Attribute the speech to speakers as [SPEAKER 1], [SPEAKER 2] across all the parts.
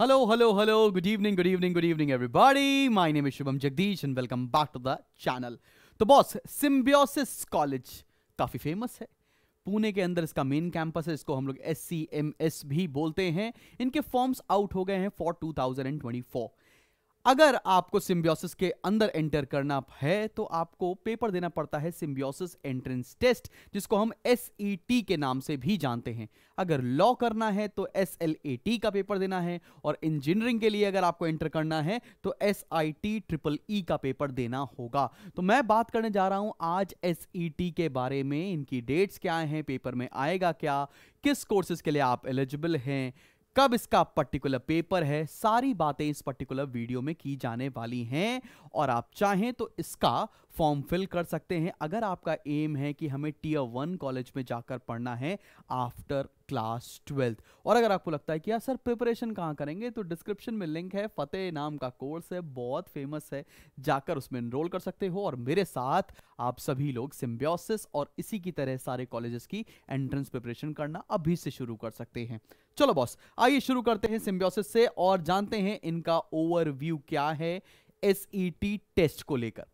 [SPEAKER 1] hello hello hello good evening good evening good evening everybody my name is Shubham Jagdish and welcome back to the channel तो boss Symbiosis college काफी famous है पुणे के अंदर इसका main campus है इसको हम लोग एस भी बोलते हैं इनके फॉर्म्स आउट हो गए हैं फॉर 2024 अगर आपको सिम्बियोसिस के अंदर एंटर करना है तो आपको पेपर देना पड़ता है सिम्बियोसिस एंट्रेंस टेस्ट जिसको हम एस e के नाम से भी जानते हैं अगर लॉ करना है तो एस का पेपर देना है और इंजीनियरिंग के लिए अगर आपको एंटर करना है तो एस ट्रिपल ई e का पेपर देना होगा तो मैं बात करने जा रहा हूं आज एस e के बारे में इनकी डेट्स क्या हैं पेपर में आएगा क्या किस कोर्सेज के लिए आप एलिजिबल हैं कब इसका पर्टिकुलर पेपर है सारी बातें इस पर्टिकुलर वीडियो में की जाने वाली हैं और आप चाहें तो इसका फॉर्म फिल कर सकते हैं अगर आपका एम है कि हमें टीयर वन कॉलेज में जाकर पढ़ना है आफ्टर क्लास ट्वेल्थ और अगर आपको लगता है कि यार सर प्रिपरेशन कहाँ करेंगे तो डिस्क्रिप्शन में लिंक है फतेह नाम का कोर्स है बहुत फेमस है जाकर उसमें इनरोल कर सकते हो और मेरे साथ आप सभी लोग सिम्बियोसिस और इसी की तरह सारे कॉलेजेस की एंट्रेंस प्रिपरेशन करना अभी से शुरू कर सकते हैं चलो बॉस आइए शुरू करते हैं सिम्बियोसिस से और जानते हैं इनका ओवरव्यू क्या है एस टेस्ट को लेकर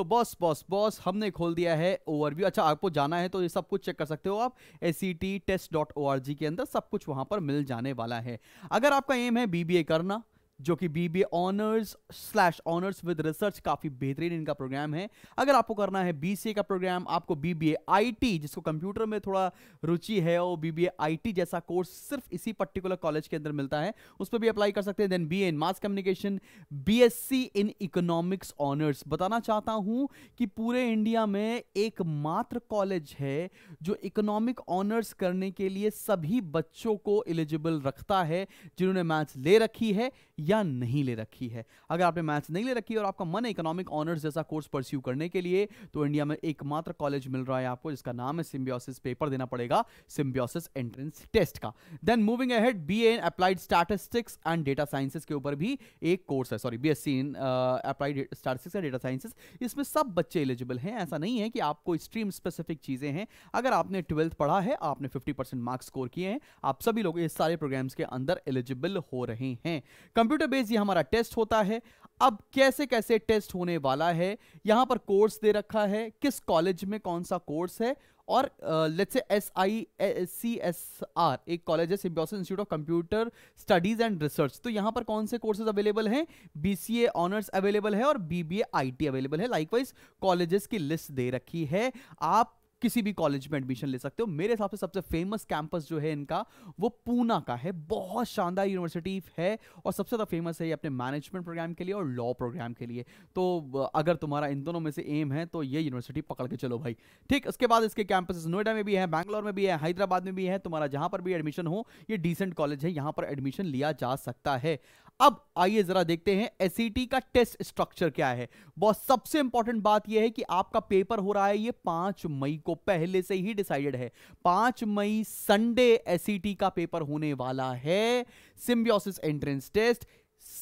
[SPEAKER 1] तो बॉस बॉस बॉस हमने खोल दिया है ओवरव्यू अच्छा आपको जाना है तो ये सब कुछ चेक कर सकते हो आप एस टेस्ट डॉट ओ के अंदर सब कुछ वहां पर मिल जाने वाला है अगर आपका एम है बीबीए करना जो कि B B honours slash honours with research काफी बेहतरीन इनका प्रोग्राम है अगर आपको करना है बी का प्रोग्राम आपको बी बी जिसको कंप्यूटर में थोड़ा रुचि है और बी बी जैसा कोर्स सिर्फ इसी पर्टिकुलर कॉलेज के अंदर मिलता है उस पर भी अप्लाई कर सकते हैं then B in mass communication B in economics honours बताना चाहता हूं कि पूरे इंडिया में एकमात्र कॉलेज है जो इकोनॉमिक ऑनर्स करने के लिए सभी बच्चों को एलिजिबल रखता है जिन्होंने मैथ्स ले रखी है या नहीं ले रखी है अगर आपने मैथ्स नहीं ले रखी है और आपका मन है इकोनॉमिक ऑनर्स जैसा कोर्स परस्यू करने के लिए तो इंडिया में एकमात्र कॉलेज मिल रहा है आपको जिसका नाम है सिम्बियोसिस पेपर देना पड़ेगा सिम्बियोसिस एंट्रेंस टेस्ट का then moving ahead B N applied statistics and data sciences के ऊपर भी एक कोर्स है sorry B S C in applied statistics and data sciences इसमें सब बच्चे एलिजिबल हैं ऐसा नहीं है कि आपको स्ट्रीम स्पेसिफिक चीज़ें हैं अगर आपने ट्वेल्थ पढ़ा है आपने फिफ्टी मार्क्स स्कोर किए हैं आप सभी लोग इस सारे प्रोग्राम्स के अंदर एलिजिबल हो रहे हैं कंप्यूटर कंप्यूटर बेस्ड ये हमारा टेस्ट होता है अब कैसे कैसे टेस्ट होने वाला है यहां पर कोर्स दे रखा है किस कॉलेज में कौन सा कोर्स है और let's say S I C S R एक कॉलेज है Symbiosis institute of computer studies and research तो यहां पर कौन से कोर्सेज अवेलेबल हैं बीसीए ऑनर्स अवेलेबल है और बीबीए आईटी अवेलेबल है लाइकवाइज कॉलेजेस की लिस्ट दे रखी है आप किसी भी कॉलेज में एडमिशन ले सकते हो मेरे हिसाब से सबसे फेमस कैंपस जो है इनका वो पूना का है बहुत शानदार यूनिवर्सिटी है और सबसे ज़्यादा फेमस है ये अपने मैनेजमेंट प्रोग्राम के लिए और लॉ प्रोग्राम के लिए तो अगर तुम्हारा इन दोनों में से एम है तो ये यूनिवर्सिटी पकड़ के चलो भाई ठीक उसके बाद इसके कैंपस नोएडा में भी है बैंगलोर में भी है हैदराबाद में भी है तुम्हारा जहाँ पर भी एडमिशन हो ये डिसेंट कॉलेज है यहाँ पर एडमिशन लिया जा सकता है अब आइए जरा देखते हैं एस e का टेस्ट स्ट्रक्चर क्या है बहुत सबसे इंपॉर्टेंट बात यह है कि आपका पेपर हो रहा है ये पांच मई को पहले से ही डिसाइडेड है पांच मई संडे एस e का पेपर होने वाला है Symbiosis entrance test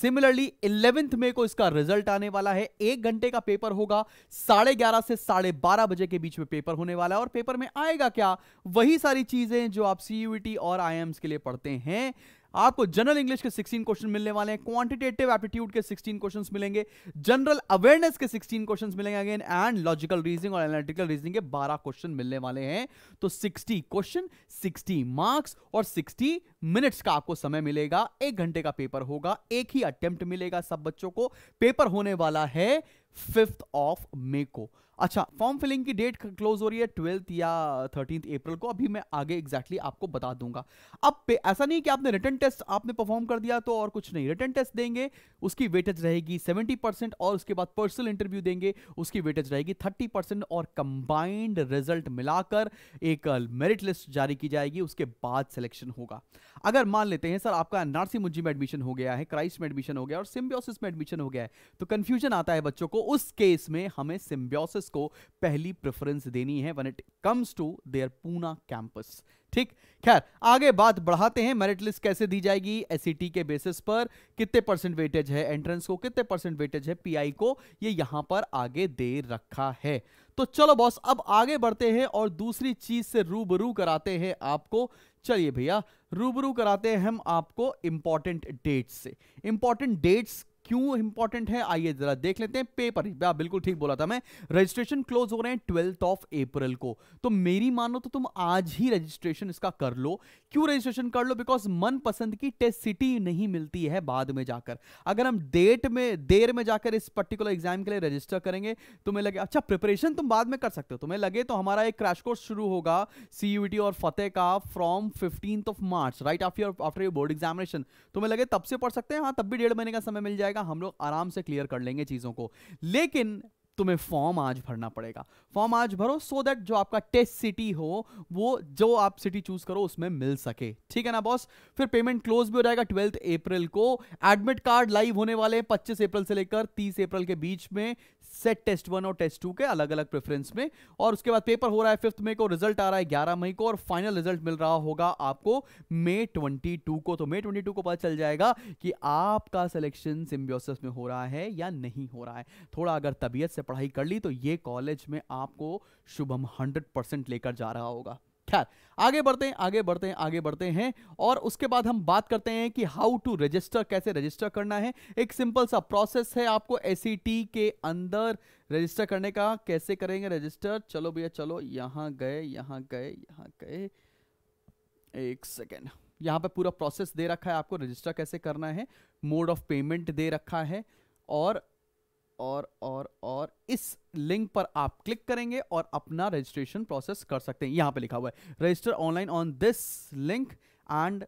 [SPEAKER 1] similarly eleventh May को इसका रिजल्ट आने वाला है एक घंटे का पेपर होगा साढ़े ग्यारह से साढ़े बारह बजे के बीच में पेपर होने वाला है और पेपर में आएगा क्या वही सारी चीजें जो आप सीयूटी और आई के लिए पढ़ते हैं आपको जनरल इंग्लिश के 16 क्वेश्चन मिलने वाले हैं क्वांटिटेटिव एप्टीट्यूड के 16 क्वेश्चंस मिलेंगे जनरल अवेयरनेस के 16 क्वेश्चंस मिलेंगे अगेन एंड लॉजिकल रीजनिंग और एनालिटिकल रीजनिंग के 12 क्वेश्चन मिलने वाले हैं तो 60 क्वेश्चन 60 मार्क्स और 60 मिनट्स का आपको समय मिलेगा एक घंटे का पेपर होगा एक ही अटेम्प्ट मिलेगा सब बच्चों को पेपर होने वाला है फिफ्थ ऑफ मे को अच्छा फॉर्म फिलिंग की डेट क्लोज हो रही है ट्वेल्थ या थर्टीन अप्रैल को अभी मैं आगे एग्जैक्टली exactly आपको बता दूंगा अब पे ऐसा नहीं कि आपने रिटर्न टेस्ट आपने परफॉर्म कर दिया तो और कुछ नहीं रिटर्न टेस्ट देंगे उसकी वेटेज रहेगी सेवेंटी परसेंट और उसके बाद पर्सनल इंटरव्यू देंगे उसकी वेटेज रहेगी थर्टी परसेंट और कंबाइंड रिजल्ट मिलाकर एक मेरिट लिस्ट जारी की जाएगी उसके बाद सिलेक्शन होगा अगर मान लेते हैं सर आपका एनआरसी मुंजी में एडमिशन हो गया है क्राइस्ट में एडमिशन हो गया और सिम्बियोसिस में एडमिशन हो गया है तो कंफ्यूजन आता है बच्चों को उस केस में हमें सिम्बियोसिस को पहली प्रेफरेंस देनी है when it comes to their Poona campus ठीक खैर आगे बात बढ़ाते हैं मेरिट लिस्ट कैसे दी जाएगी एसईटी e के बेसिस पर कितने परसेंट वेटेज है एंट्रेंस को कितने परसेंट वेटेज है पीआई को ये यहां पर आगे दे रखा है तो चलो बॉस अब आगे बढ़ते हैं और दूसरी चीज से रूबरू कराते हैं आपको चलिए भैया रूबरू कराते हैं हम आपको इंपॉर्टेंट डेट्स से इंपॉर्टेंट डेट्स क्यों इंपॉर्टेंट है आइए जरा देख लेते हैं पेपर हाँ, बिल्कुल ठीक बोला था मैं रजिस्ट्रेशन क्लोज हो रहे हैं ट्वेल्थ ऑफ अप्रैल को तो मेरी मानो तो तुम आज ही रजिस्ट्रेशन इसका कर लो क्यों रजिस्ट्रेशन कर लो बिकॉज मन पसंद की टेस्ट सिटी नहीं मिलती है बाद में जाकर अगर हम डेट में देर में जाकर इस पर्टिकुलर एग्जाम के लिए रजिस्टर करेंगे तुम्हें तो लगे अच्छा प्रिपरेशन तुम बाद में कर सकते हो तुम्हें तो लगे तो हमारा एक क्रैश कोर्स शुरू होगा सीयूटी और फतेह का from fifteenth of March right after after your board examination तुम्हें लगे तब से पढ़ सकते हैं हाँ तब भी डेढ़ महीने का समय मिल जाएगा जाएगा हम लोग आराम से क्लियर कर लेंगे चीज़ों को लेकिन तुम्हें फॉर्म आज भरना पड़ेगा फॉर्म आज भरो सो so दैट जो आपका टेस्ट सिटी हो वो जो आप सिटी चूज करो उसमें मिल सके ठीक है ना बॉस फिर पेमेंट क्लोज भी हो जाएगा ट्वेल्थ अप्रैल को एडमिट कार्ड लाइव होने वाले पच्चीस अप्रैल से लेकर तीस अप्रैल के बीच में सेट टेस्ट वन और टेस्ट टू के अलग अलग प्रेफरेंस में और उसके बाद पेपर हो रहा है फिफ्थ मई को रिजल्ट आ रहा है ग्यारह मई को और फाइनल रिजल्ट मिल रहा होगा आपको मे ट्वेंटी टू को तो मे ट्वेंटी टू को पता चल जाएगा कि आपका सिलेक्शन सिम्बियोसिस में हो रहा है या नहीं हो रहा है थोड़ा अगर तबीयत से पढ़ाई कर ली तो ये कॉलेज में आपको शुभम हंड्रेड परसेंट लेकर जा रहा होगा खैर आगे बढ़ते हैं आगे बढ़ते हैं आगे बढ़ते हैं और उसके बाद हम बात करते हैं कि हाउ टू रजिस्टर कैसे रजिस्टर करना है एक सिंपल सा प्रोसेस है आपको एस e के अंदर रजिस्टर करने का कैसे करेंगे रजिस्टर चलो भैया चलो यहाँ गए यहाँ गए यहाँ गए एक सेकेंड यहाँ पे पूरा प्रोसेस दे रखा है आपको रजिस्टर कैसे करना है मोड ऑफ पेमेंट दे रखा है और और और और इस लिंक पर आप क्लिक करेंगे और अपना रजिस्ट्रेशन प्रोसेस कर सकते हैं यहां पे लिखा हुआ है register online on this link and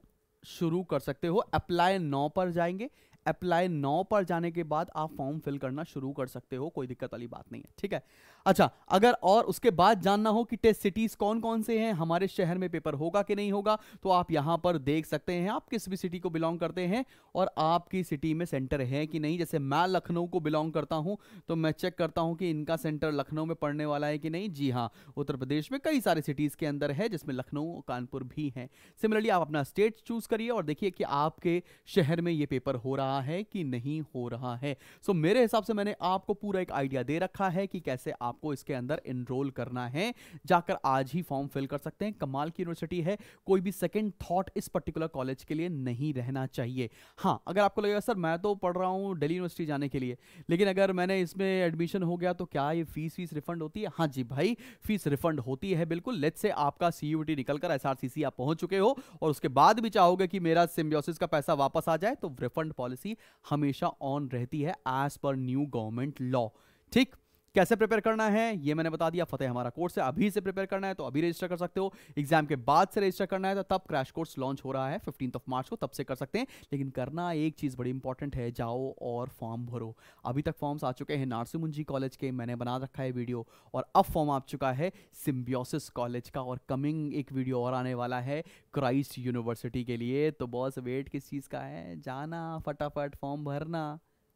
[SPEAKER 1] शुरू कर सकते हो अप्लाई नौ पर जाएंगे अप्लाई नौ पर जाने के बाद आप फॉर्म फिल करना शुरू कर सकते हो कोई दिक्कत वाली बात नहीं है ठीक है अच्छा अगर और उसके बाद जानना हो कि टेस्ट सिटीज कौन कौन से हैं हमारे शहर में पेपर होगा कि नहीं होगा तो आप यहां पर देख सकते हैं आप किस भी सिटी को बिलोंग करते हैं और आपकी सिटी में सेंटर है कि नहीं जैसे मैं लखनऊ को बिलोंग करता हूं तो मैं चेक करता हूं कि इनका सेंटर लखनऊ में पड़ने वाला है कि नहीं जी हाँ उत्तर प्रदेश में कई सारे सिटीज के अंदर है जिसमें लखनऊ कानपुर भी है सिमिलरली आप अपना स्टेट चूज करिए और देखिए कि आपके शहर में ये पेपर हो रहा रहा है कि नहीं हो रहा है सो so, मेरे हिसाब से मैंने आपको पूरा एक आइडिया दे रखा है कि कैसे आपको इसके अंदर इनरोल करना है जाकर आज ही फॉर्म फिल कर सकते हैं कमाल की यूनिवर्सिटी है कोई भी सेकेंड थॉट इस पर्टिकुलर कॉलेज के लिए नहीं रहना चाहिए हाँ अगर आपको लगेगा सर मैं तो पढ़ रहा हूँ डेली यूनिवर्सिटी जाने के लिए लेकिन अगर मैंने इसमें एडमिशन हो गया तो क्या ये फीस फीस रिफंड होती है हाँ जी भाई फीस रिफंड होती है बिल्कुल लेट से आपका सीयूटी निकलकर एसआरसीसी आप पहुंच चुके हो और उसके बाद भी चाहोगे कि मेरा सिम्बियोसिस का पैसा वापस आ जाए तो रिफंड पॉलिसी पॉलिसी हमेशा ऑन रहती है as per new government law ठीक कैसे प्रिपेयर करना है ये मैंने बता दिया फतेह हमारा कोर्स है अभी से प्रिपेयर करना है तो अभी रजिस्टर कर सकते हो एग्जाम के बाद से रजिस्टर करना है तो तब क्रैश कोर्स लॉन्च हो रहा है फिफ्टीन ऑफ मार्च को तब से कर सकते हैं लेकिन करना एक चीज़ बड़ी इंपॉर्टेंट है जाओ और फॉर्म भरो अभी तक फॉर्म्स आ चुके हैं नारसिमुंजी कॉलेज के मैंने बना रखा है वीडियो और अब फॉर्म आ चुका है सिम्बियोसिस कॉलेज का और कमिंग एक वीडियो और आने वाला है क्राइस्ट यूनिवर्सिटी के लिए तो बॉस वेट किस चीज़ का है जाना फटाफट फॉर्म भरना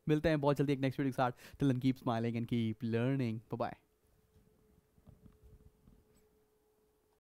[SPEAKER 1] मिलते हैं बहुत जल्दी एक नेक्स्ट वीडियो के साथ till end keep smiling and keep learning bye